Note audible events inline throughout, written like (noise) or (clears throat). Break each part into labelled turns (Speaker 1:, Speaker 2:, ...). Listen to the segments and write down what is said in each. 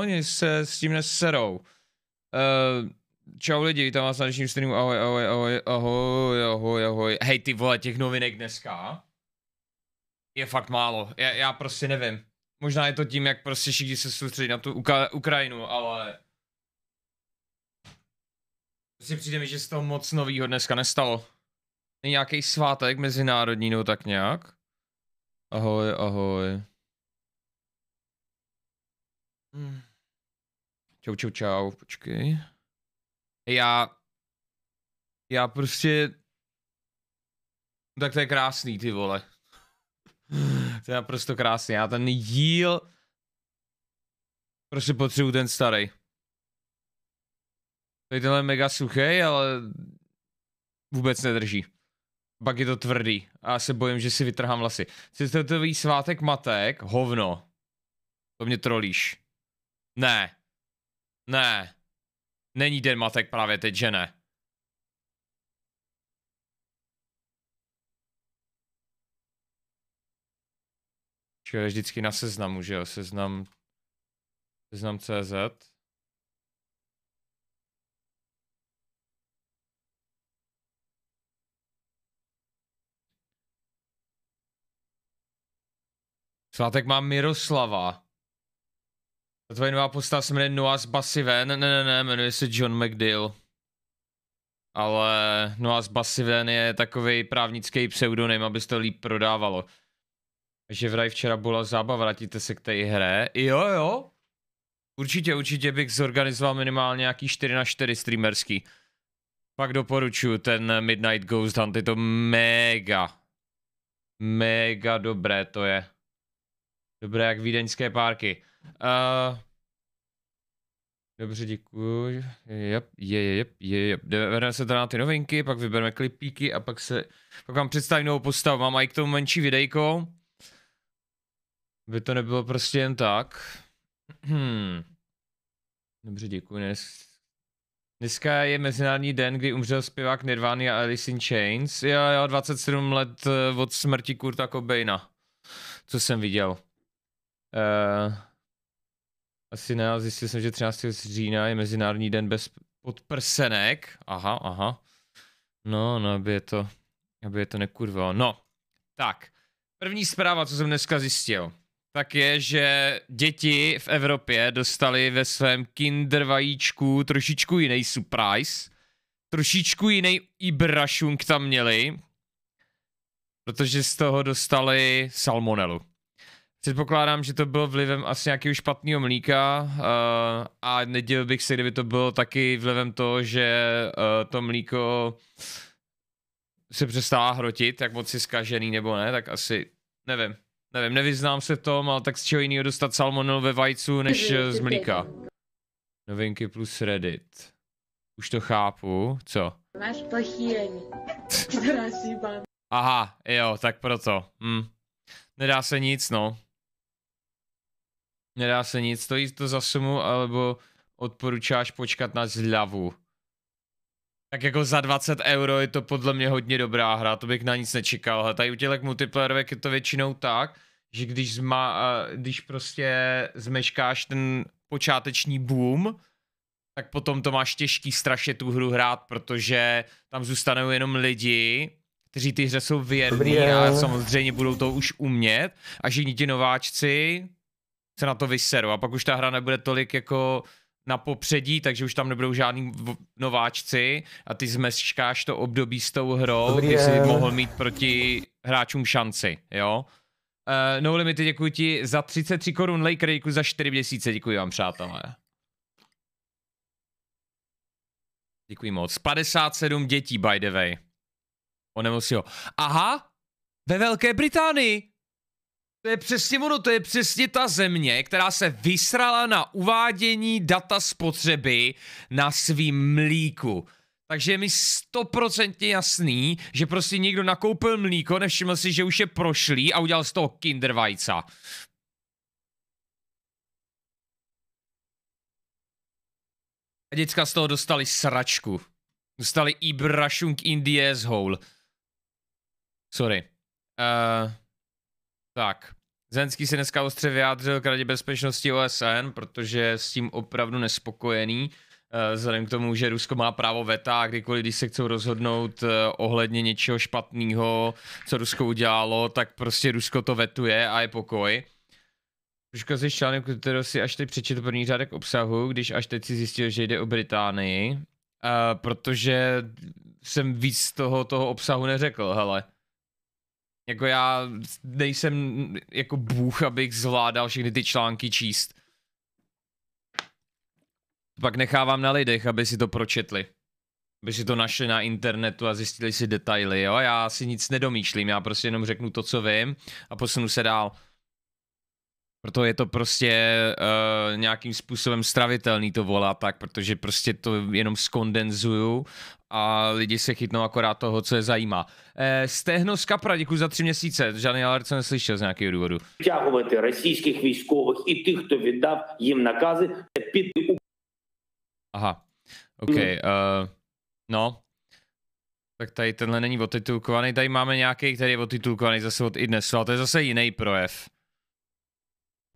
Speaker 1: Oni se s tím neserou. Uh, čau lidi, tam vás na dnešním streamu, ahoj, ahoj, ahoj, ahoj, ahoj, ahoj. Hej ty vole, těch novinek dneska je fakt málo, já, já prostě nevím. Možná je to tím, jak prostě všichni se soustředí na tu Uka- Ukrajinu, ale... Prostě přijde mi, že se toho moc novýho dneska nestalo. nějaký svátek mezinárodní, no tak nějak. Ahoj, ahoj. Hmm. Čau, čau, čau, počkej. Já... Já prostě... Tak to je krásný, ty vole. (laughs) To je naprosto krásný. Já ten díl... Prostě potřebuji ten starý. Tady tenhle je mega suchý, ale vůbec nedrží. Pak je to tvrdý a já se bojím, že si vytrhám vlasy. to svátek matek, hovno. To mě trolíš. Ne. Ne. Není den matek právě teď, že ne? Čili vždycky na seznamu, že jo? Seznam... Seznam CZ. Svátek mám Miroslava. Tvoje nová postava se jmenuje Noah z Basiven. Ne, ne, ne, jmenuje se John McDill. Ale Noah z Basiven je takový právnický pseudonym, aby se to líp prodávalo. Že vraj včera byla zábava, vrátíte se k té hře. Jo, jo. Určitě, určitě bych zorganizoval minimálně nějaký 4 na 4 streamerský. Pak doporučuji ten Midnight Ghost Hunt, je to mega. Mega dobré to je. Dobré jak vídeňské párky dobře, děkuji. Jep, je, je, jep, je, jep. Vedeme se teda na ty novinky, pak vybereme klipíky a pak se, pak vám představím novou postavu. Mám i k tomu menší videjko. By to nebylo prostě jen tak. Hmm. Dobře, děkuji. Dnes... Dneska je mezinárodní den, kdy umřel zpěvák Nirvana a Alice in Chains. Já já 27 let eh, od smrti Kurta Cobaina, co jsem viděl. Uh, asi ne, ale zjistil jsem, že 13. října je Mezinárodní den bez podprsenek. Aha, aha. No, no, aby je to, aby je to nekurvo. No, tak. První zpráva, co jsem dneska zjistil, tak je, že děti v Evropě dostali ve svém kinder vajíčku trošičku jiný surprise. Trošičku jiný ibrašung tam měli, protože z toho dostali salmonelu. Předpokládám, že to bylo vlivem asi nějakého špatného mlíka uh, a nedělil bych se, kdyby to bylo taky vlivem toho, že uh, to mlíko se přestává hrotit, jak moc je zkažený nebo ne, tak asi nevím. Nevím, nevyznám se v tom, ale tak z čeho jiného dostat salmonel ve vajcu než eh, z mlíka. Novinky plus Reddit. Už to chápu, co? Máš plochý (laughs) Aha, jo, tak proto. Hm. Nedá se nic, no. Nedá se nic, stojí to za sumu, alebo odporučáš počkat na zľavu. Tak jako za 20 euro je to podle mě hodně dobrá hra, to bych na nic nečekal. Hele, tady u tělek multiplayerovek je to většinou tak, že když, zma, když prostě zmeškáš ten počáteční boom, tak potom to máš těžký strašně tu hru hrát, protože tam zůstanou jenom lidi, kteří ty hře jsou věrní a samozřejmě budou to už umět a že ti nováčci se na to vyseru a pak už ta hra nebude tolik jako na popředí, takže už tam nebudou žádní nováčci a ty zmeškáš to období s tou hrou, Dobrý kdy jsi mohl mít proti hráčům šanci, jo? Uh, no Limity, děkuji ti za 33 korun, Laker, děkuji za 4 měsíce, děkuji vám, přátelé. Děkuji moc. 57 dětí, by the way. Onemocnil. Aha, ve Velké Británii to je přesně ono, to je přesně ta země, která se vysrala na uvádění data spotřeby na svým mlíku. Takže je mi stoprocentně jasný, že prostě někdo nakoupil mlíko, nevšiml si, že už je prošlý a udělal z toho kindervajca. A děcka z toho dostali sračku. Dostali i brašung Indies hole. Sorry. Uh, tak. Zenský se dneska ostře vyjádřil k Radě bezpečnosti OSN, protože je s tím opravdu nespokojený. Eh, vzhledem k tomu, že Rusko má právo veta a kdykoliv, když se chcou rozhodnout eh, ohledně něčeho špatného, co Rusko udělalo, tak prostě Rusko to vetuje a je pokoj. Trošku si článek, který si až teď přečetl první řádek obsahu, když až teď si zjistil, že jde o Británii, eh, protože jsem víc toho, toho obsahu neřekl, hele. Jako já nejsem jako bůh, abych zvládal všechny ty články číst. Pak nechávám na lidech, aby si to pročetli. Aby si to našli na internetu a zjistili si detaily, jo? Já si nic nedomýšlím, já prostě jenom řeknu to, co vím a posunu se dál. Proto je to prostě uh, nějakým způsobem stravitelný to volá tak, protože prostě to jenom skondenzuju a lidi se chytnou akorát toho, co je zajímá. Eh, stehno z Kapra, děkuji za tři měsíce. Žádný alert jsem neslyšel z nějakého důvodu.
Speaker 2: Vťahovat rusských výzkových i těch, kdo vydal jim nakazy,
Speaker 1: Aha, OK. Mm. Uh, no, tak tady tenhle není otitulkovaný, tady máme nějaký, který je otitulkovaný zase od Idnesu, ale to je zase jiný projev.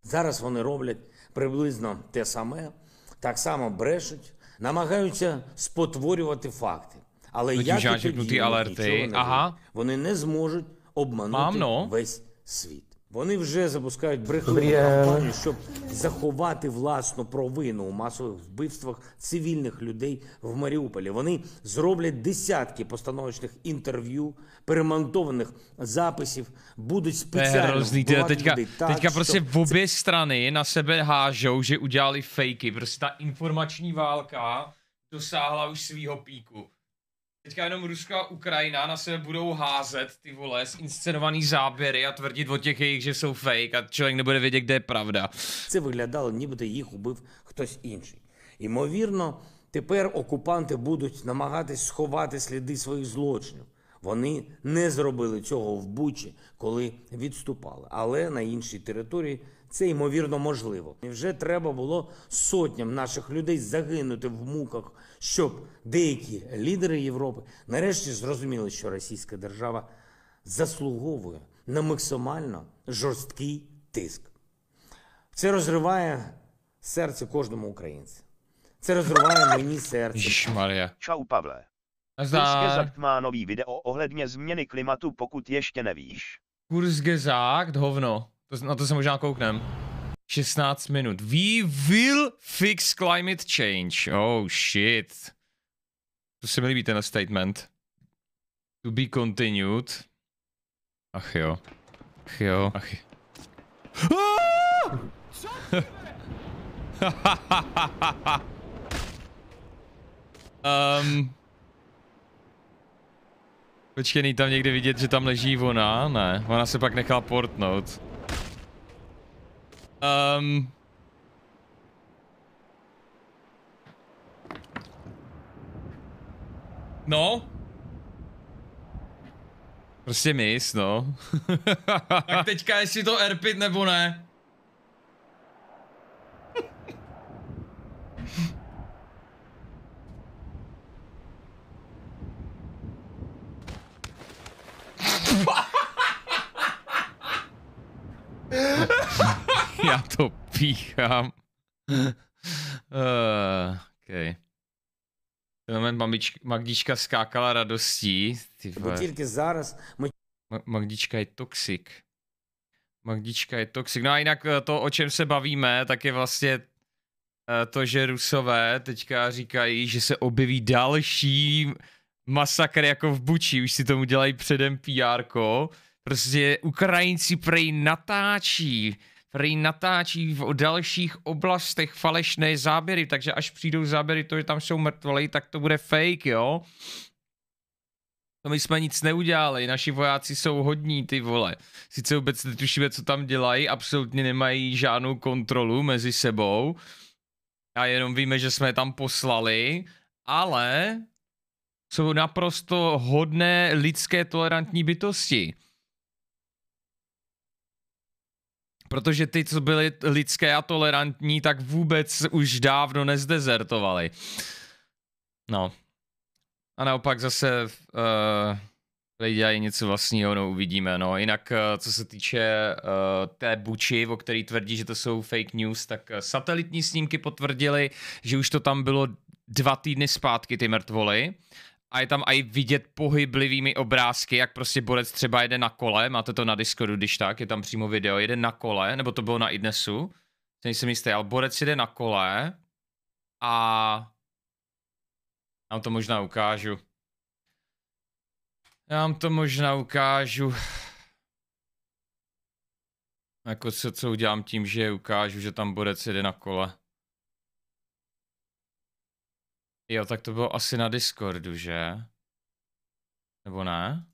Speaker 2: Zaraz oni роблять приблизно те samé tak samo brešuť, намагаються спотворювати факти. Але no, як і тоді, ага. вони не зможуть обманути Мам, no. весь світ. Вони вже запускають брехливу кампанію, щоб заховати власну провину у масових вбивствах цивільних людей в Маріуполі. Вони зроблять десятки постановочних інтерв'ю, перемонтованих записів, будуть е, спеціально Teďka, teďka prostě v
Speaker 1: obě strany na sebe hážou, že udělali fejky. Prostě ta informační válka dosáhla už svýho Teďka jenom Rusko a Ukrajina na sebe budou házet ty vole inscenovaný záběry a tvrdit o těch jejich, že jsou fake a člověk nebude vědět, kde je pravda. Це виглядало, нібито їх убив
Speaker 2: хтось інший. Імовірно, тепер окупанти будуть намагатись сховати сліди своїх злочинів. Вони не зробили цього в Бучі, коли відступали. Але на іншій території це ймовірно можливо. І вже треба було сотням наших людей загинути в муках щоб деякі лідери Європи нарешті зрозуміли, що Російська держава заслуговує на максимально жорсткий тиск. Це розриває серце кожному українцю. Це розриває мені серце. Maria. Čau Pavle.
Speaker 1: Ještě Nazdar. Zakt
Speaker 2: má nový video ohledně změny klimatu, pokud ještě nevíš.
Speaker 1: Kurs gesagt, hovno. To, na to se možná kouknem. 16 minut. We will fix climate change. Oh shit. To se mi líbí ten statement. To be continued. Ach jo. Ach jo. Ach jo. Ah! (laughs) um, počkej, tam někde vidět, že tam leží ona? Ne, ona se pak nechala portnout. Um. No. Prostě mis, no. (laughs) tak teďka jestli to erpit nebo ne. (laughs) (laughs) Já to píchám. uh, eh, okay. Ten moment mamička, Magdíčka skákala radostí. Ty zaraz. Ma- Magdíčka je toxik. Magdíčka je toxik. No a jinak eh, to, o čem se bavíme, tak je vlastně eh, to, že Rusové teďka říkají, že se objeví další masakr jako v Buči, už si tomu dělají předem pr -ko. Prostě Ukrajinci prej natáčí Frey natáčí v dalších oblastech falešné záběry, takže až přijdou záběry, to, že tam jsou mrtvoly, tak to bude fake, jo? To my jsme nic neudělali, naši vojáci jsou hodní, ty vole. Sice vůbec netušíme, co tam dělají, absolutně nemají žádnou kontrolu mezi sebou. A jenom víme, že jsme je tam poslali, ale jsou naprosto hodné lidské tolerantní bytosti. protože ty, co byly lidské a tolerantní, tak vůbec už dávno nezdezertovali. No. A naopak zase uh, lidi dělají něco vlastního, no uvidíme, no. Jinak, uh, co se týče uh, té buči, o který tvrdí, že to jsou fake news, tak satelitní snímky potvrdili, že už to tam bylo dva týdny zpátky, ty mrtvoly. Uh, a je tam i vidět pohyblivými obrázky, jak prostě borec třeba jede na kole, máte to na Discordu, když tak, je tam přímo video, jede na kole, nebo to bylo na Idnesu, to nejsem jistý, ale borec jede na kole a vám to možná ukážu. Já vám to možná ukážu. Jako co, co udělám tím, že ukážu, že tam borec jede na kole. Jo, tak to bylo asi na Discordu, že? Nebo ne?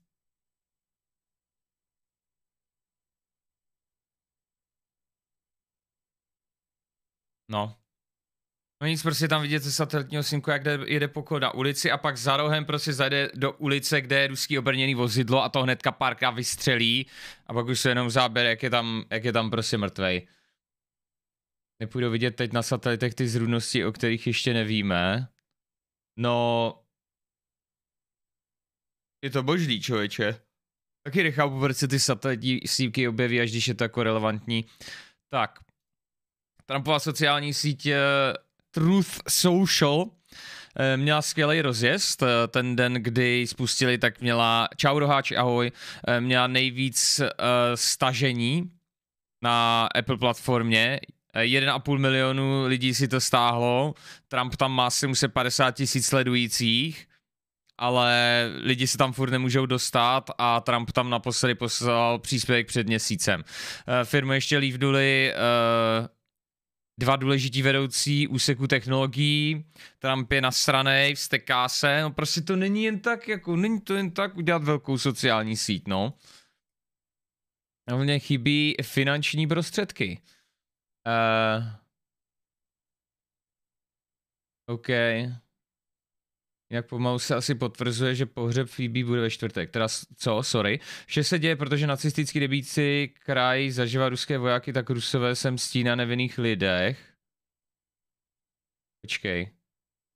Speaker 1: No. No nic, prostě tam vidíte satelitního synku, jak jde, jede po na ulici a pak za rohem prostě zajde do ulice, kde je ruský obrněný vozidlo a to hnedka parka vystřelí a pak už se jenom záběr, jak je tam, jak je tam prostě mrtvej. Nepůjdu vidět teď na satelitech ty zrůdnosti, o kterých ještě nevíme. No... Je to boždý, člověče. Taky nechápu, proč se ty satelitní snímky objeví, až když je to jako relevantní. Tak. Trumpova sociální sítě eh, Truth Social eh, měla skvělý rozjezd. Eh, ten den, kdy spustili, tak měla, čau roháči, ahoj, měla nejvíc stažení na Apple platformě 1,5 eh, milionu lidí si to stáhlo, Trump tam má asi 50 tisíc sledujících, ale lidi se tam furt nemůžou dostat a Trump tam naposledy poslal příspěvek před měsícem. Eh, Firmu ještě lívduli eh, dva důležití vedoucí úseku technologií, Trump je nasranej, vsteká se, no prostě to není jen tak, jako není to jen tak udělat velkou sociální síť, no. Hlavně chybí finanční prostředky. Uh, OK. Jak pomalu se asi potvrzuje, že pohřeb Phoebe bude ve čtvrtek. Teda co, sorry. Vše se děje, protože nacistický debíci kraj zaživa ruské vojáky, tak rusové sem stí na nevinných lidech. Počkej.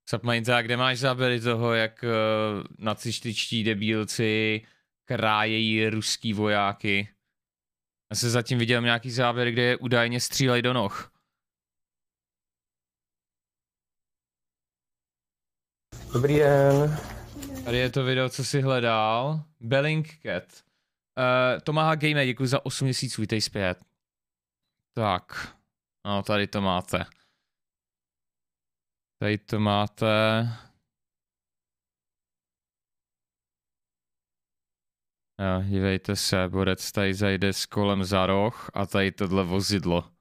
Speaker 1: Submainza, kde máš záběry toho, jak uh, nacističtí debílci krájejí ruský vojáky? Já se zatím viděl nějaký záběr, kde je údajně střílej do noh. Dobrý den. Tady je to video, co si hledal. Cat. Uh, eh, Tomáha Gamer, děkuji za 8 měsíců, vítej zpět. Tak. No, tady to máte. Tady to máte. Jo, dívejte se, borec tady zajde s kolem za roh a tady tohle vozidlo.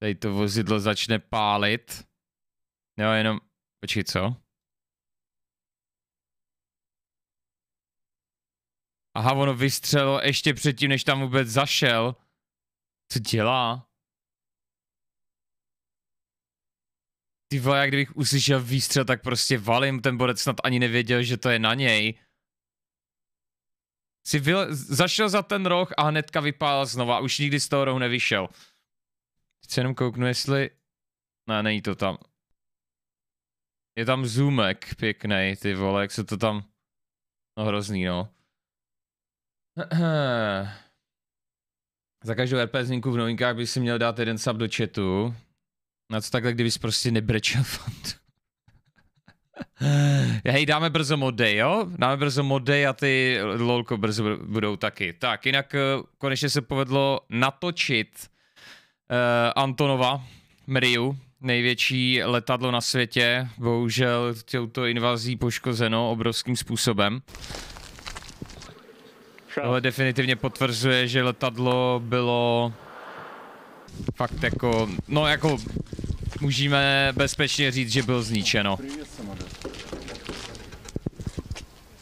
Speaker 1: Tady to vozidlo začne pálit. Jo, jenom... Počkej, co? Aha, ono vystřelo ještě předtím, než tam vůbec zašel. Co dělá? Ty vole, jak kdybych uslyšel výstřel, tak prostě valím, ten borec snad ani nevěděl, že to je na něj si vyle, zašel za ten roh a hnedka vypál znova. Už nikdy z toho rohu nevyšel. Teď se jenom kouknu, jestli... Ne, není to tam. Je tam zoomek pěkný, ty vole, jak se to tam... No hrozný, no. (clears throat) Za každou RP v novinkách by si měl dát jeden sub do chatu. Na co takhle, kdybys prostě nebrečel fandu. (sighs) Hej, dáme brzo mody, jo? Dáme brzo mody a ty lolko brzo budou taky. Tak, jinak eh, konečně se povedlo natočit uh, Antonova Mriu, největší letadlo na světě, bohužel touto invazí poškozeno obrovským způsobem. Tohle definitivně potvrzuje, že letadlo bylo fakt jako, no jako můžeme bezpečně říct, že bylo zničeno.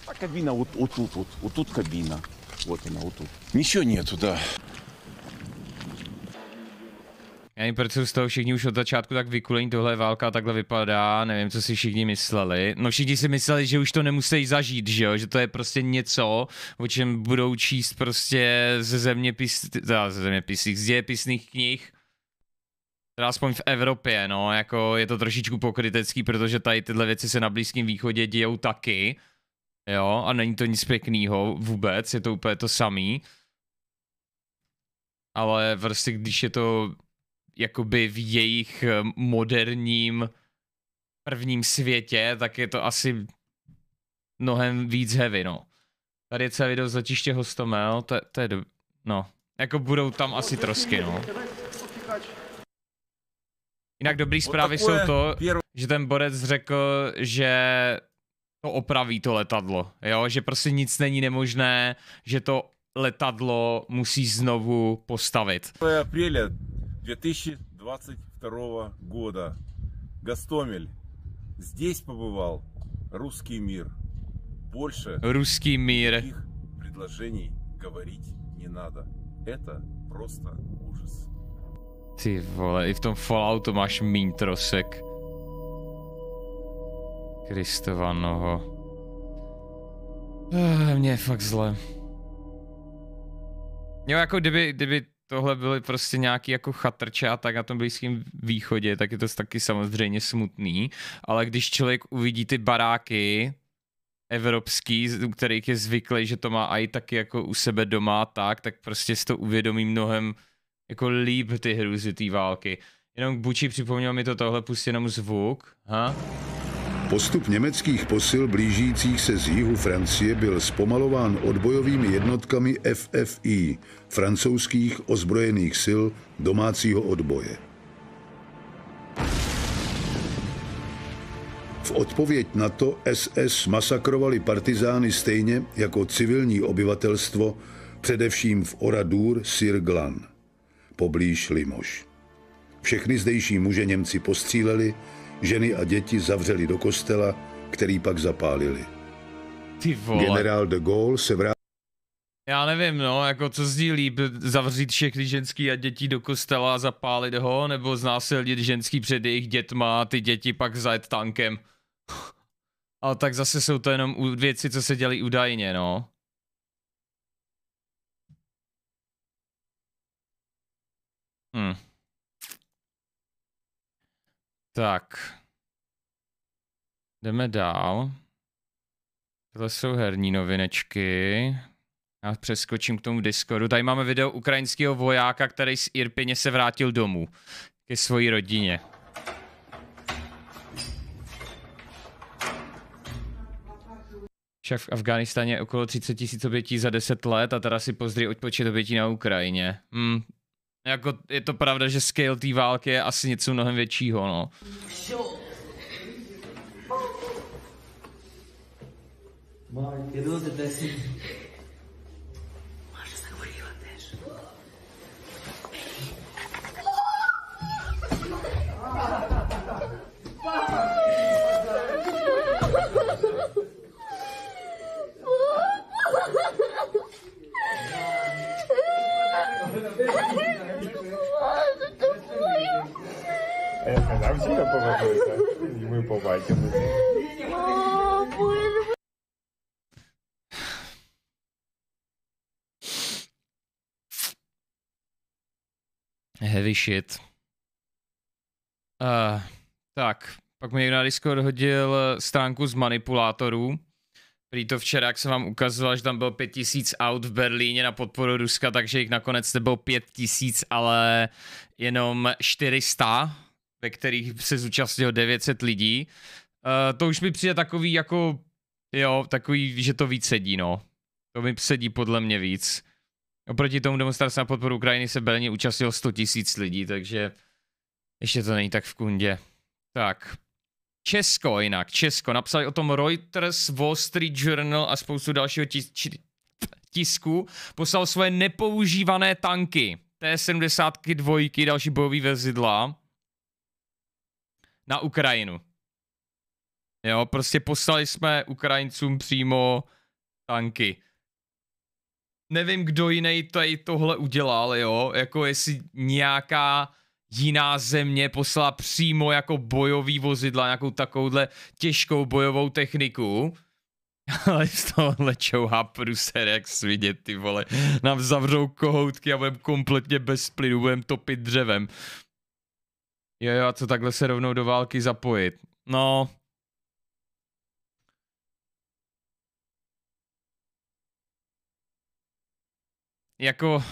Speaker 1: Ta kabína, вот, вот тут, вот, вот тут кабина. Вот она, вот тут. Ничего нету, да. Já nevím, proč jsou z toho všichni už od začátku tak vykulení, tohle válka takhle vypadá, nevím, co si všichni mysleli. No všichni si mysleli, že už to nemusí zažít, že jo, že to je prostě něco, o čem budou číst prostě ze zeměpis, ze zeměpisných, z dějepisných knih, Teda aspoň v Evropě, no, jako je to trošičku pokrytecký, protože tady tyhle věci se na Blízkém východě dějou taky, jo, a není to nic pěkného vůbec, je to úplně to samý. Ale vlastně když je to jakoby v jejich eh, moderním prvním světě, tak je to asi mnohem víc heavy, no. Tady je celý video z letiště Hostomel, to, to je do... no. Jako budou tam asi trosky, no. Jinak dobrý zprávy jsou to, že ten borec řekl, že to opraví to letadlo, jo, že prostě nic není nemožné, že to letadlo musí znovu postavit. 1. апреля
Speaker 2: 2022 года Гастомель. Здесь побывал русский мир. Больше Ruský
Speaker 1: мир. Таких
Speaker 2: предложений говорить не надо. Это просто ужас.
Speaker 1: Ty vole, i v tom Falloutu máš míň trosek. Kristova noho. Eh, mně je fakt zle. Jo, jako kdyby, kdyby tohle byly prostě nějaký jako chatrče a tak na tom Blízkém východě, tak je to taky samozřejmě smutný, ale když člověk uvidí ty baráky evropský, u kterých je zvyklý, že to má i taky jako u sebe doma tak, tak prostě si to uvědomí mnohem jako líp ty hrůzy té války. Jenom Buči připomněl mi to tohle, pust jenom zvuk. Ha?
Speaker 2: Postup německých posil blížících se z jihu Francie byl zpomalován odbojovými jednotkami FFI, francouzských ozbrojených sil domácího odboje. V odpověď na to SS masakrovali partizány stejně jako civilní obyvatelstvo, především v oradour Sirglan poblíž Limoš. Všechny zdejší muže Němci postříleli, ženy a děti zavřeli do kostela, který pak zapálili. Ty vole. Generál de Gaulle se vrátil
Speaker 1: já nevím, no, jako co zní líp, zavřít všechny ženský a děti do kostela a zapálit ho, nebo znásilnit ženský před jejich dětma a ty děti pak zajet tankem. Ale (laughs) tak zase jsou to jenom věci, co se dělí údajně, no. Hmm. Tak. Jdeme dál. Tohle jsou herní novinečky. Já přeskočím k tomu Discordu. Tady máme video ukrajinského vojáka, který z Irpině se vrátil domů. Ke své rodině. Však v Afganistáně je okolo 30 tisíc obětí za 10 let a teda si pozdry odpočet obětí na Ukrajině. Hmm, jako je to pravda, že scale té války je asi něco mnohem většího, no.
Speaker 2: Mark, it was the best.
Speaker 1: lišit. Uh, eh, tak, pak mi na Discord hodil eh, stránku z manipulátorů. Prý to včera, jak jsem vám ukazoval, že tam bylo 5000 aut v Berlíně na podporu Ruska, takže jich nakonec nebylo 5000, ale jenom 400, ve kterých se zúčastnilo 900 lidí. Uh, to už mi přijde takový jako, jo, takový, že to víc sedí, no. To mi sedí podle mě víc. Oproti tomu demonstraci na podporu Ukrajiny se Belně účastnilo 100 tisíc lidí, takže ještě to není tak v kundě. Tak. Česko jinak, Česko. Napsali o tom Reuters, Wall Street Journal a spoustu dalšího tis- či- tisku. Poslal svoje nepoužívané tanky. T-72, další bojové vezidla. Na Ukrajinu. Jo, prostě poslali jsme Ukrajincům přímo tanky nevím, kdo jiný tady tohle udělal, jo, jako jestli nějaká jiná země poslala přímo jako bojový vozidla, nějakou takovouhle těžkou bojovou techniku, (laughs) ale z tohohle čouhá pruser, jak svidět, ty vole. Nám zavřou kohoutky a budeme kompletně bez plynu, budeme topit dřevem. Jo, jo, a co takhle se rovnou do války zapojit? No, jako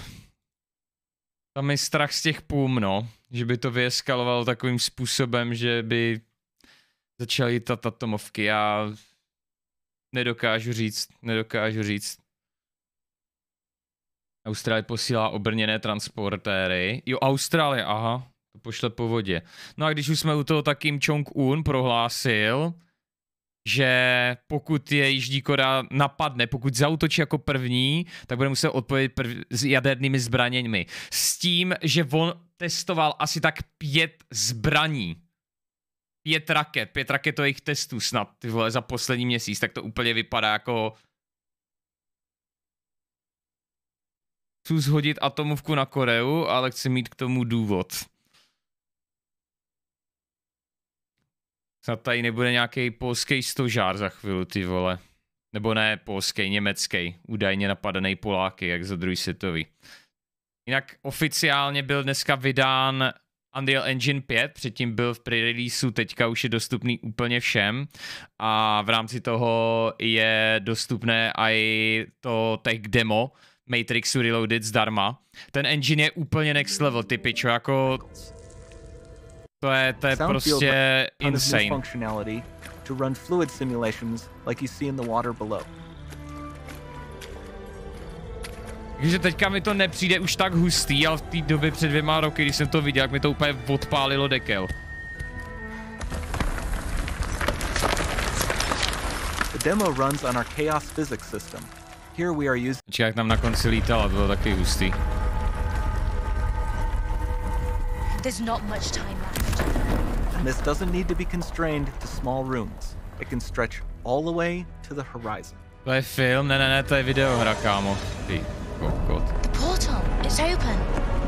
Speaker 1: tam je strach z těch pům, no, že by to vyeskalovalo takovým způsobem, že by začaly ta atomovky. Já nedokážu říct, nedokážu říct. Austrálie posílá obrněné transportéry. Jo, Austrálie, aha, to pošle po vodě. No a když už jsme u toho, tak Kim Jong-un prohlásil, že pokud je Jižní Korea napadne, pokud zautočí jako první, tak bude muset odpovědět prv, s jadernými zbraněmi. S tím, že on testoval asi tak pět zbraní. Pět raket, pět raketových testů snad ty vole, za poslední měsíc, tak to úplně vypadá jako chci zhodit atomovku na Koreu, ale chci mít k tomu důvod. Snad tady nebude nějaký polský stožár za chvíli, ty vole. Nebo ne, polský, německý, údajně napadený Poláky, jak za druhý světový. Jinak oficiálně byl dneska vydán Unreal Engine 5, předtím byl v pre-releaseu, teďka už je dostupný úplně všem a v rámci toho je dostupné i to tech demo Matrixu Reloaded zdarma. Ten engine je úplně next level, ty pičo, jako to je, to je prostě insane.
Speaker 2: functionality to run fluid simulations like you see in the water below.
Speaker 1: Takže teďka mi to nepřijde už tak hustý, ale v té době před dvěma roky, když jsem to viděl, jak mi to úplně odpálilo dekel.
Speaker 2: The demo runs on our chaos physics system.
Speaker 1: Here we are using... Či jak nám na konci lítala, to bylo taky hustý. There's not much time And this doesn't
Speaker 2: need to be constrained to small rooms. It can stretch all the way to the horizon.
Speaker 1: Wij veel naar een video gaan komen. Die, The
Speaker 2: portal, it's open.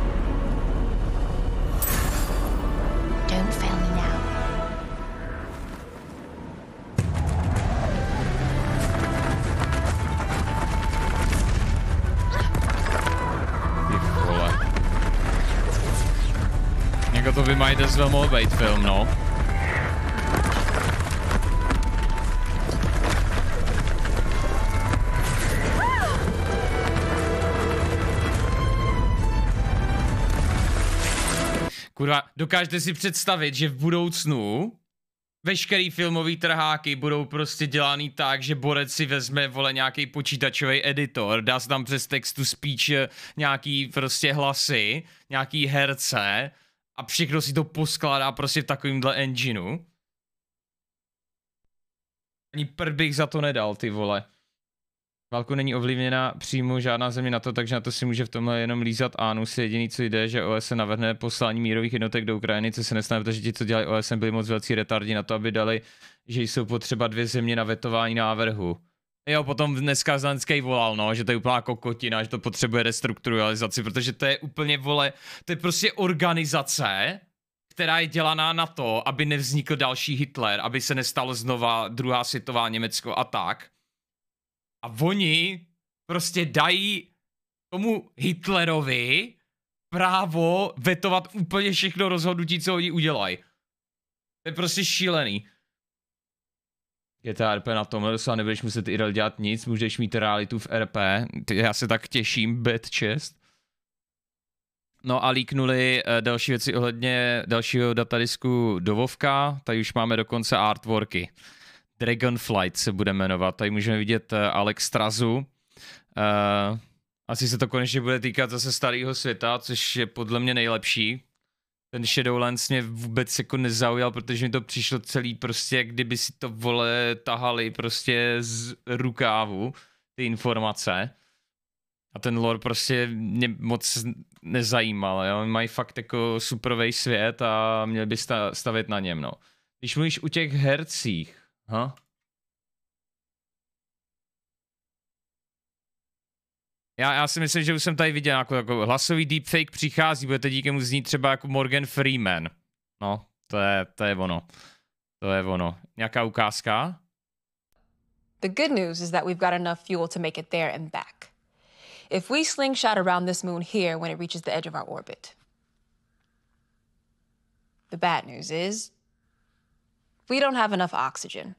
Speaker 1: might as well mohl být film, no. Kurva, dokážete si představit, že v budoucnu veškerý filmový trháky budou prostě dělaný tak, že borec si vezme, vole, nějaký počítačový editor, dá se tam přes textu speech nějaký prostě hlasy, nějaký herce, a všechno si to poskládá prostě v takovýmhle engineu. Ani prd bych za to nedal, ty vole. Válku není ovlivněna přímo žádná země na to, takže na to si může v tomhle jenom lízat anus. Jediný, co jde, že OSN navrhne poslání mírových jednotek do Ukrajiny, co se nestane, protože ti, co dělají OSN, byli moc velcí retardi na to, aby dali, že jsou potřeba dvě země na vetování návrhu. Jo, potom dneska Zelenský volal, no, že to je úplná kokotina, že to potřebuje restrukturalizaci, protože to je úplně, vole, to je prostě organizace, která je dělaná na to, aby nevznikl další Hitler, aby se nestal znova druhá světová Německo a tak. A oni prostě dají tomu Hitlerovi právo vetovat úplně všechno rozhodnutí, co oni udělají. To je prostě šílený. GTA RP na tomhle a nebudeš muset i dělat nic, můžeš mít realitu v RP, já se tak těším, bet čest. No a líknuli eh, další věci ohledně dalšího datadisku Dovovka, tady už máme dokonce artworky. Dragonflight se bude jmenovat, tady můžeme vidět eh, Alex Trazu. Uh, eh, asi se to konečně bude týkat zase starého světa, což je podle mě nejlepší, ten Shadowlands mě vůbec jako nezaujal, protože mi to přišlo celý prostě, jak kdyby si to vole tahali prostě z rukávu ty informace. A ten lore prostě mě moc nezajímal, jo? mají fakt jako superový svět a měl by stavět na něm, no. Když mluvíš u těch hercích, ha? Já, já si myslím, že už jsem tady viděl jako, jako hlasový deepfake přichází, budete díky mu znít třeba jako Morgan Freeman. No, to je, to je ono. To je ono. Nějaká ukázka?
Speaker 2: The good news is that we've got enough fuel to make it there and back. If we slingshot around this moon here when it reaches the edge of our orbit. The bad news is we don't have enough oxygen.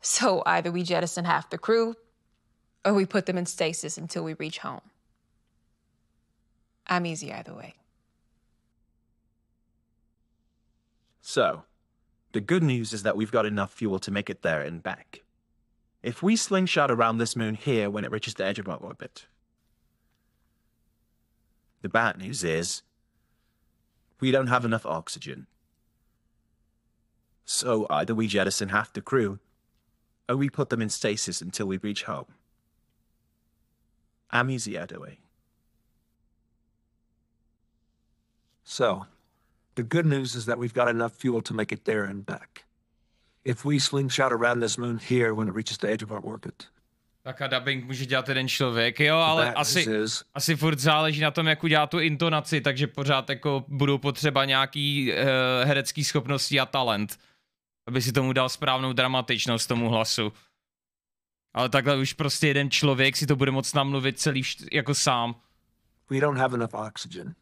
Speaker 2: So either we jettison half the crew or we put them in stasis until we reach home. I'm easy either way. So, the good news is that we've got enough fuel to make it there and back. If we slingshot around this moon here when it reaches the edge of our orbit. The bad news is, we don't have enough oxygen. So either we jettison half the crew, or we put them in stasis until we reach home. amnesia So, the good news is that we've got enough fuel to make it there and back. If we slingshot around this moon here when it reaches the edge
Speaker 1: of our orbit. Tak a dubbing může dělat jeden člověk, jo, ale asi, is... asi furt záleží na tom, jak udělá tu intonaci, takže pořád jako budou potřeba nějaký uh, herecký schopnosti a talent, aby si tomu dal správnou dramatičnost tomu hlasu. Ale takhle už prostě jeden člověk si to bude moc namluvit celý jako sám.
Speaker 2: We don't have enough oxygen.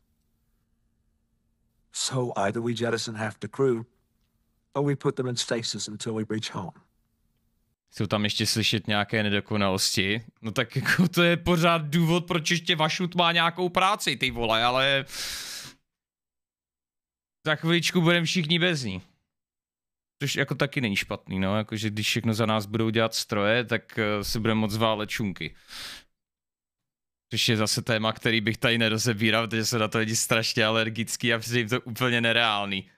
Speaker 2: So either we jettison half the crew, or we put them in stasis until we reach home.
Speaker 1: Jsou tam ještě slyšet nějaké nedokonalosti. No tak jako to je pořád důvod, proč ještě Vašut má nějakou práci, ty vole, ale... Za chviličku budeme všichni bez ní. Což jako taky není špatný, no, jakože když všechno za nás budou dělat stroje, tak eh, si budeme moc válet čunky. Což je zase téma, který bych tady nerozebíral, protože jsou na to lidi strašně alergický a přijde to úplně nereálný.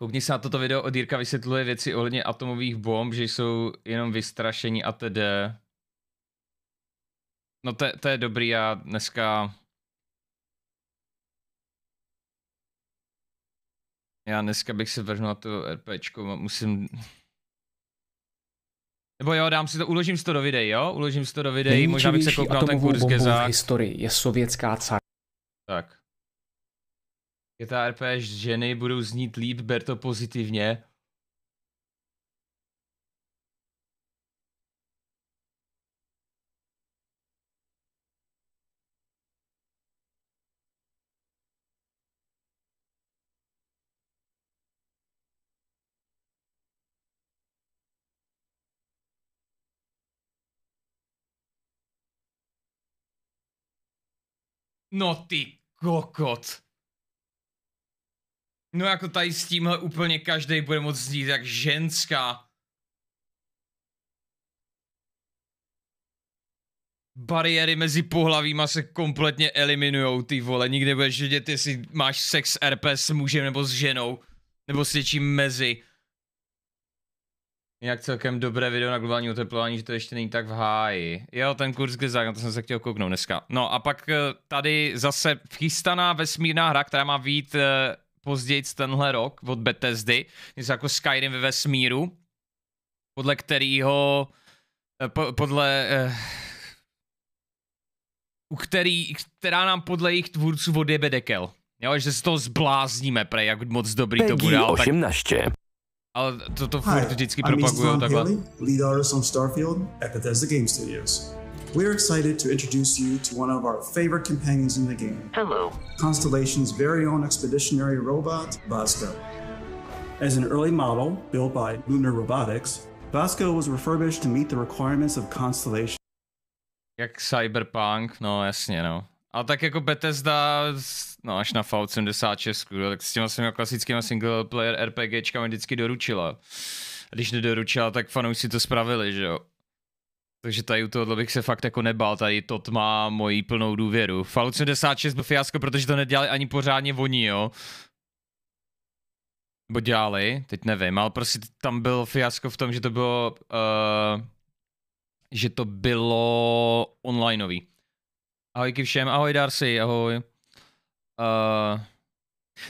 Speaker 1: Koukni se na toto video od Jirka vysvětluje věci ohledně atomových bomb, že jsou jenom vystrašení a tedy. No to, to je dobrý, já dneska Já dneska bych se vrhnul na to RPčko, musím... Nebo jo, dám si to, uložím si to do videí, jo? Uložím si to do videí, možná bych se koukal ten kurz Gezák. v historii je sovětská car. Tak. ta RPž, ženy budou znít líp, ber to pozitivně. No ty kokot. No jako tady s tímhle úplně každý bude moc znít jak ženská. Bariéry mezi pohlavíma se kompletně eliminujou, ty vole. Nikdy budeš vidět, jestli máš sex RP s mužem nebo s ženou. Nebo s něčím mezi. Jinak celkem dobré video na globální oteplování, že to ještě není tak v háji. Jo, ten kurz Gizak, na to jsem se chtěl kouknout dneska. No a pak eh, tady zase chystaná vesmírná hra, která má být eh, později tenhle rok od Bethesdy, něco jako Skyrim ve vesmíru, podle kterého, eh, po, podle, u který, která nám podle jejich tvůrců odjebe dekel. Jo, že se z toho zblázníme, prej, jak moc dobrý Peggy to bude. Ale Tak... Ale to, to furt Hi, vždycky I'm propagují takhle. Haley,
Speaker 2: lead artist on Starfield at Bethesda Game Studios. We're excited to introduce you to one of our favorite companions in the game. Hello. Constellation's very own expeditionary robot, Vasco. As an early model built by Lunar Robotics, Vasco was refurbished to meet the requirements of Constellation.
Speaker 1: Jak cyberpunk, no jasně no. A tak jako Bethesda, no až na Fallout 76, tak s těma svými klasickýma single player RPGčkami vždycky doručila. A když nedoručila, tak fanoušci to spravili, že jo. Takže tady u tohohle bych se fakt jako nebál, tady to má moji plnou důvěru. Fallout 76 byl fiasko, protože to nedělali ani pořádně oni, jo. Bo dělali, teď nevím, ale prostě tam byl fiasko v tom, že to bylo, uh, že to bylo onlineový ki všem, ahoj Darcy, ahoj. Uh,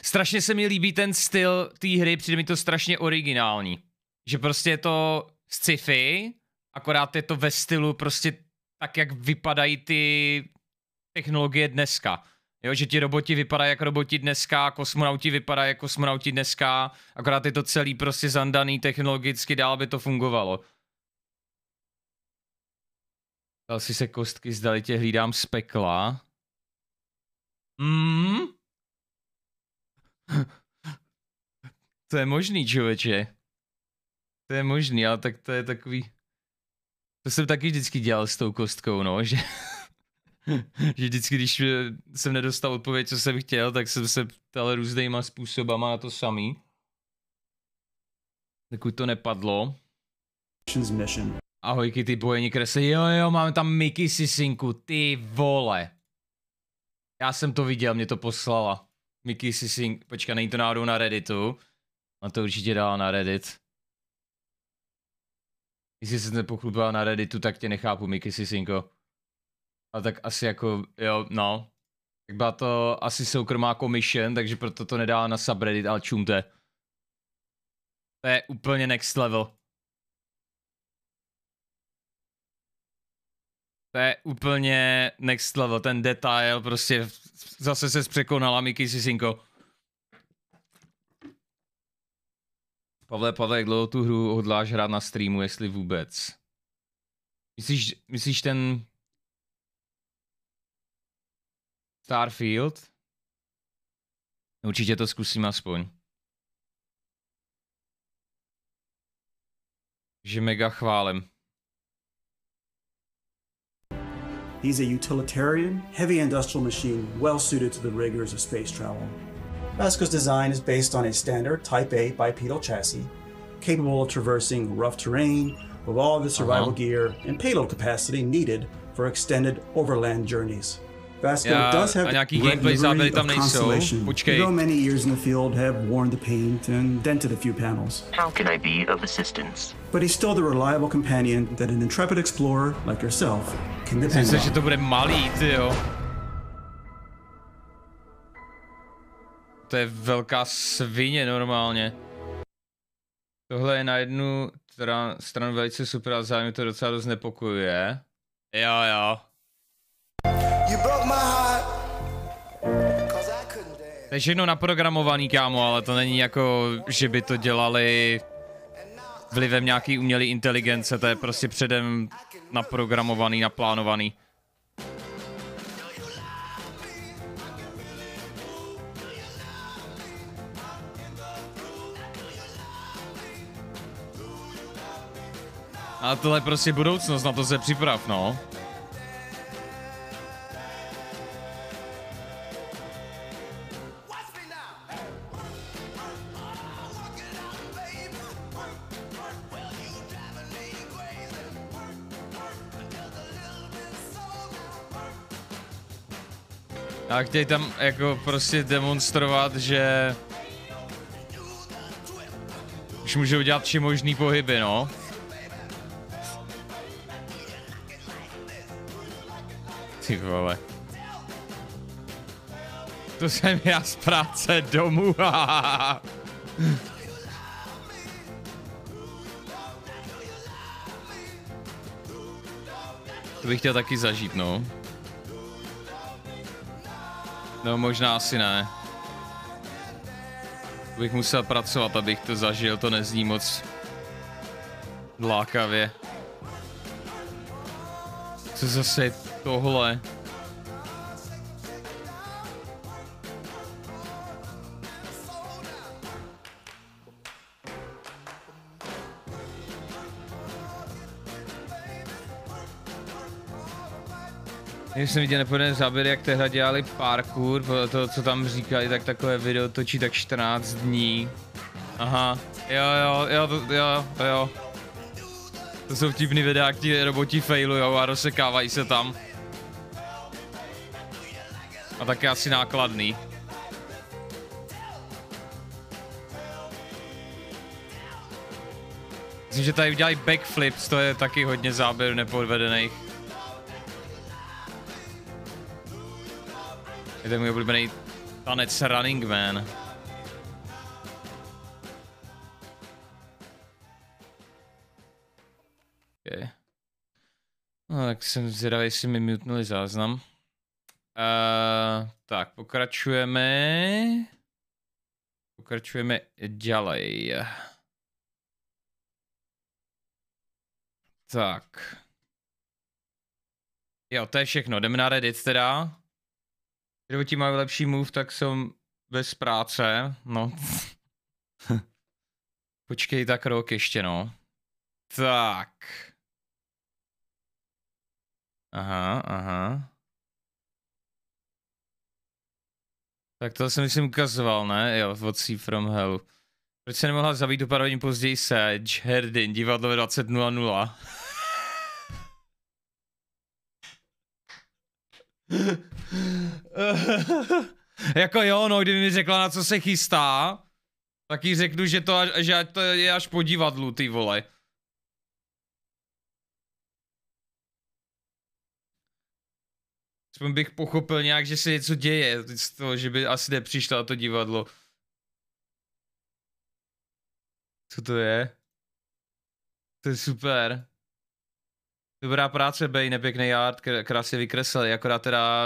Speaker 1: strašně se mi líbí ten styl té hry, přijde mi to strašně originální. Že prostě je to sci-fi, akorát je to ve stylu prostě tak, jak vypadají ty technologie dneska. Jo, že ti roboti vypadají jako roboti dneska, kosmonauti vypadají jako kosmonauti dneska, akorát je to celý prostě zandaný technologicky, dál by to fungovalo. Dal si se kostky, zdali tě hlídám z pekla. Mm. (laughs) to je možný, člověče. To je možný, ale tak to je takový... To jsem taky vždycky dělal s tou kostkou, no, (laughs) že... že vždycky, když eh, jsem nedostal odpověď, co jsem chtěl, tak jsem se ptal různýma způsobama na to samý. Dokud to nepadlo. Mission. Ahojky ty bojení kresy, jo jo, máme tam Mickey Sisinku, ty vole. Já jsem to viděl, mě to poslala. Mickey Sisink, počkej, není to náhodou na Redditu. On to určitě dala na Reddit. Jestli se nepochlubila na Redditu, tak tě nechápu, Mickey Sisinko. A tak asi jako, jo, no. Tak byla to asi soukromá commission, takže proto to nedá na subreddit, ale čumte. To je úplně next level. To je úplně next level, ten detail, prostě zase se překonala Miki Sisinko. Pavle, Pavle, jak dlouho tu hru hodláš hrát na streamu, jestli vůbec? Myslíš, myslíš ten Starfield? Určitě to zkusím aspoň. Že mega chválem. He's a
Speaker 2: utilitarian, heavy industrial machine well suited to the rigors of space travel. Vasco's design is based on a standard Type A bipedal chassis, capable of traversing rough terrain with all the survival uh-huh. gear and payload capacity needed for extended overland journeys. Vasco does have a nějaký gameplay záběry tam nejsou. Počkej. How many years in the the field have worn paint and dented a few panels.
Speaker 1: How can I be of assistance?
Speaker 2: But he's still the reliable companion that an intrepid explorer like yourself can depend on. Myslím,
Speaker 1: to bude malý, ty jo. To je velká svině normálně. Tohle je na jednu stranu velice super a zájem to docela dost nepokojuje. Jo, jo. To je všechno naprogramovaný, kámo, ale to není jako, že by to dělali vlivem nějaký umělé inteligence, to je prostě předem naprogramovaný, naplánovaný. A tohle je prostě budoucnost, na to se připrav, no. A chtějí tam jako prostě demonstrovat, že už může udělat tři možný pohyby, no. Ty vole. To jsem já z práce domů. (laughs) to bych chtěl taky zažít, no. No možná asi ne. Bych musel pracovat, abych to zažil, to nezní moc lákavě. Co zase tohle? Já jsem viděl nepovedený záběr, jak tehdy dělali parkour, To co tam říkali, tak takové video točí tak 14 dní. Aha, jo, jo, jo, jo, jo. To jsou vtipný videa, jak ti roboti failujou a rozsekávají se tam. A je asi nákladný. Myslím, že tady udělají backflips, to je taky hodně záběrů nepodvedených. Je to můj oblíbený tanec Running Man. Okay. No, tak jsem zvědavý, jestli mi mutnuli záznam. Uh, tak, pokračujeme. Pokračujeme dělej. Tak. Jo, to je všechno. Jdeme na Reddit teda. Kdyby ti mají lepší move, tak jsem bez práce, no. (laughs) Počkej tak rok ještě, no. Tak. Aha, aha. Tak to jsem myslím ukazoval, ne? Jo, what's he From Hell. Proč se nemohla zabít o pár hodin později Sedge, Herdin, divadlo 20.00? (laughs) jako jo, no, kdyby mi řekla, na co se chystá, tak jí řeknu, že to, až, že to je až po divadlu, ty vole. Aspoň bych pochopil nějak, že se něco děje, z toho, že by asi nepřišla to divadlo. Co to je? To je super. Dobrá práce, Bane, nepěkný art, kr- krásně vykreslili, akorát teda...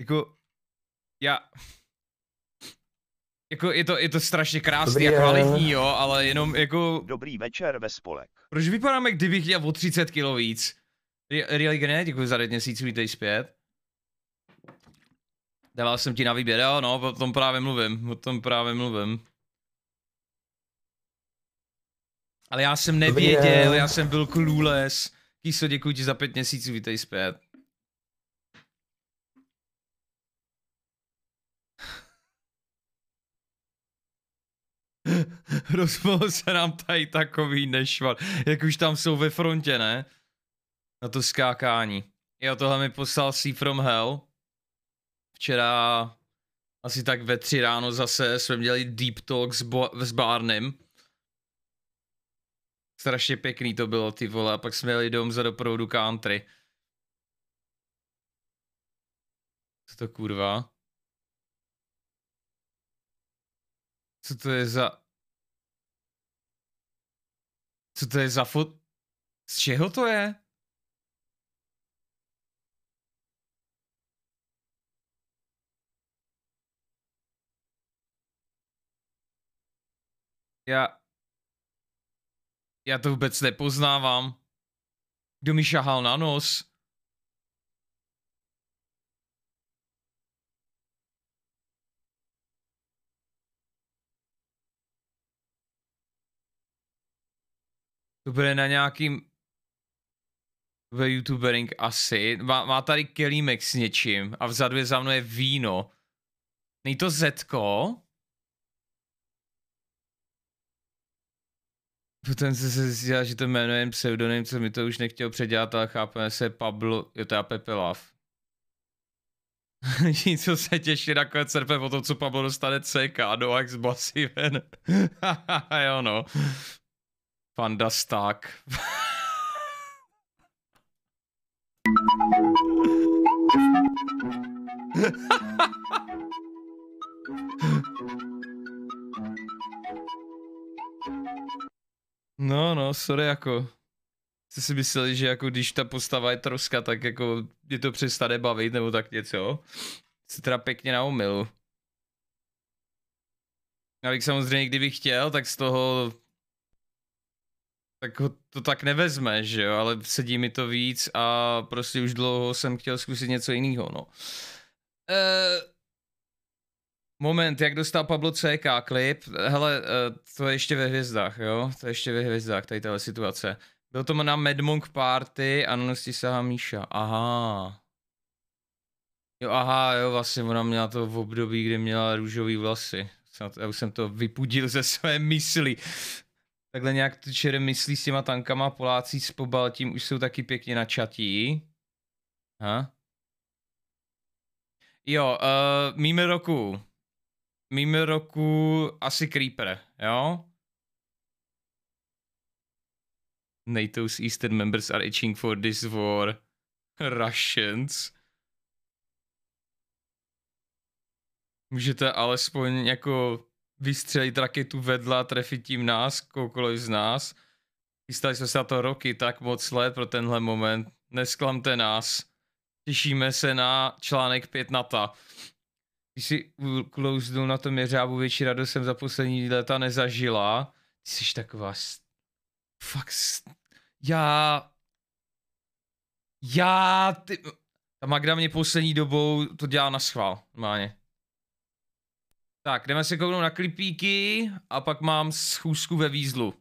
Speaker 1: Jako... Já... Jako je to, je to strašně krásný Dobrý a kvalitní, jo, ale jenom jako... Dobrý večer ve spolek. Proč vypadáme, kdybych měl o 30 kilo víc? Really ne? děkuji za 9 měsíců, vítej zpět. Dával jsem ti na výběr, jo, no, o tom právě mluvím, o tom právě mluvím. Ale já jsem nevěděl, já jsem byl clueless. Kiso, děkuji ti za pět měsíců, vítej zpět. (laughs) Rozmohl se nám tady takový nešval, jak už tam jsou ve frontě, ne? Na to skákání. Jo, tohle mi poslal Sea From Hell. Včera asi tak ve tři ráno zase jsme měli deep talk s, bo- s Barnem Strašně pěkný to bylo, ty vole, a pak jsme jeli dom za doprovodu country. Co to kurva? Co to je za... Co to je za fot... Z čeho to je? Já... Já to vůbec nepoznávám. Kdo mi šahal na nos? To bude na nějakým ve youtubering asi. Má, má tady kelímek s něčím a vzadu je za mnou je víno. Není to Zetko? Potom jsem se zjistil, že to jméno je pseudonym, co mi to už nechtěl předělat, ale chápeme se Pablo, je to já Pepe Love. co se těší na konec srpne po tom, co Pablo dostane CK do Noax ven. (laughs) jo no. Panda Stark. (laughs) No, no, sorry, jako. Jste si mysleli, že jako když ta postava je troska, tak jako je to přestane bavit nebo tak něco. Se teda pěkně naumil. Já bych samozřejmě, kdybych chtěl, tak z toho tak ho to tak nevezme, že jo, ale sedí mi to víc a prostě už dlouho jsem chtěl zkusit něco jiného, no. Eee eh, Moment, jak dostal Pablo CK klip, hele, eh, to je ještě ve hvězdách, jo, to je ještě ve hvězdách, tady tahle situace. Byl to na Mad Monk Party a nosí se Míša, aha. Jo, aha, jo, vlastně ona měla to v období, kdy měla růžový vlasy. já už jsem to vypudil ze své mysli. Takhle nějak to čere myslí s těma tankama, Poláci s pobaltím už jsou taky pěkně načatí. Ha? Jo, uh, míme roku mým roku asi Creeper, jo? NATO's eastern members are itching for this war. Russians. Můžete alespoň jako vystřelit raketu vedla, trefit tím nás, kohokoliv z nás. Chystali jsme se na to roky, tak moc let pro tenhle moment. Nesklamte nás. Těšíme se na článek 5 NATO když si uklouznul na tom jeřábu, větší radost jsem za poslední léta nezažila. Ty jsi taková... St... fuck, St... Já... Já... Ty... Ta Magda mě poslední dobou to dělá na schvál, normálně. Tak, jdeme se kouknout na klipíky a pak mám schůzku ve výzlu.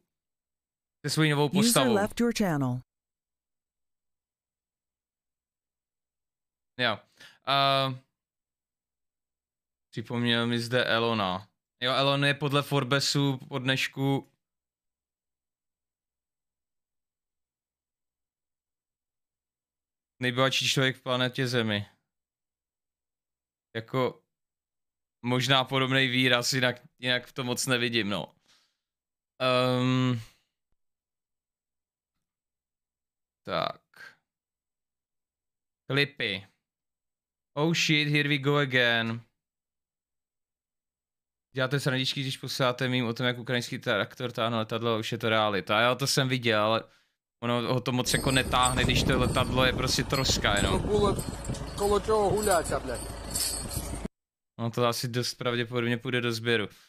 Speaker 1: Se svojí novou postavou. User
Speaker 2: left your channel.
Speaker 1: Jo. Uh, Připomněl mi zde Elona. Jo, Elon je podle Forbesu po dnešku nejbohatší člověk v planetě Zemi. Jako možná podobný výraz, jinak, jinak v tom moc nevidím, no. Um, tak. Klipy. Oh shit, here we go again děláte srandičky, když posíláte mým o tom, jak ukrajinský traktor táhne letadlo, už je to realita. Já to jsem viděl, ale ono ho to moc jako netáhne, když to letadlo je prostě troska jenom. Kolo, kolo No to asi dost pravděpodobně půjde do sběru.